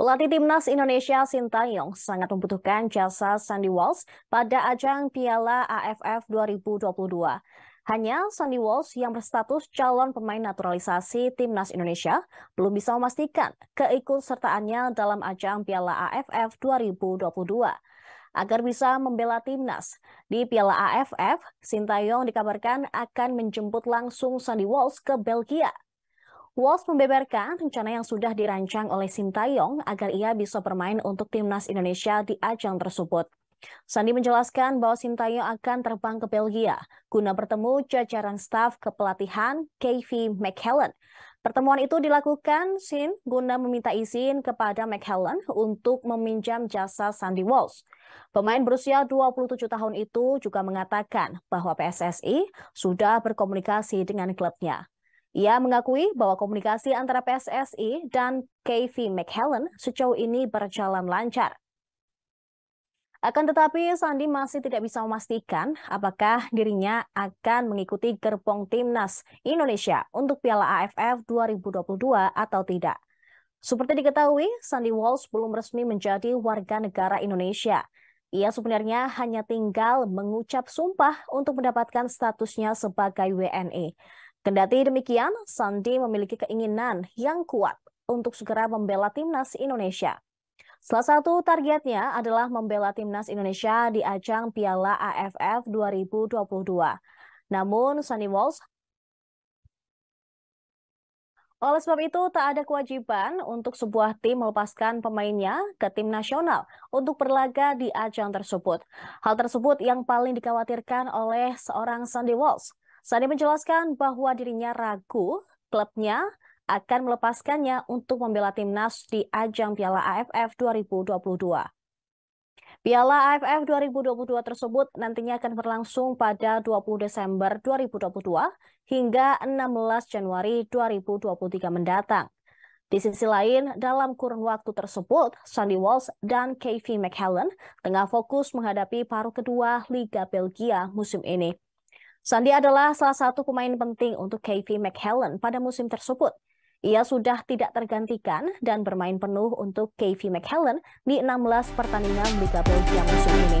Pelatih timnas Indonesia Sintayong sangat membutuhkan jasa Sandy Walsh pada ajang Piala AFF 2022. Hanya Sandy Walsh yang berstatus calon pemain naturalisasi timnas Indonesia belum bisa memastikan keikutsertaannya dalam ajang Piala AFF 2022. Agar bisa membela timnas di Piala AFF, Sintayong dikabarkan akan menjemput langsung Sandy Walsh ke Belgia Walsh membeberkan rencana yang sudah dirancang oleh Sintayong agar ia bisa bermain untuk timnas Indonesia di ajang tersebut. Sandi menjelaskan bahwa Sintayong akan terbang ke Belgia guna bertemu jajaran staf kepelatihan KV McHellen. Pertemuan itu dilakukan Sin guna meminta izin kepada McHellen untuk meminjam jasa Sandy Walsh. Pemain berusia 27 tahun itu juga mengatakan bahwa PSSI sudah berkomunikasi dengan klubnya. Ia mengakui bahwa komunikasi antara PSSI dan KV McHellen sejauh ini berjalan lancar. Akan tetapi, Sandi masih tidak bisa memastikan apakah dirinya akan mengikuti gerbong timnas Indonesia untuk Piala AFF 2022 atau tidak. Seperti diketahui, Sandi Walsh belum resmi menjadi warga negara Indonesia. Ia sebenarnya hanya tinggal mengucap sumpah untuk mendapatkan statusnya sebagai WNI. E. Kendati demikian, Sandi memiliki keinginan yang kuat untuk segera membela timnas Indonesia. Salah satu targetnya adalah membela timnas Indonesia di ajang Piala AFF 2022. Namun, Sandy Walls oleh sebab itu, tak ada kewajiban untuk sebuah tim melepaskan pemainnya ke tim nasional untuk berlaga di ajang tersebut. Hal tersebut yang paling dikhawatirkan oleh seorang Sandy Walsh. Sandi menjelaskan bahwa dirinya ragu klubnya akan melepaskannya untuk membela timnas di ajang Piala AFF 2022. Piala AFF 2022 tersebut nantinya akan berlangsung pada 20 Desember 2022 hingga 16 Januari 2023 mendatang. Di sisi lain, dalam kurun waktu tersebut, Sandy Walsh dan Kevin McHellen tengah fokus menghadapi paruh kedua Liga Belgia musim ini. Sandi adalah salah satu pemain penting untuk KV McHellen pada musim tersebut. Ia sudah tidak tergantikan dan bermain penuh untuk KV McHellen di 16 pertandingan Liga Belgia musim ini.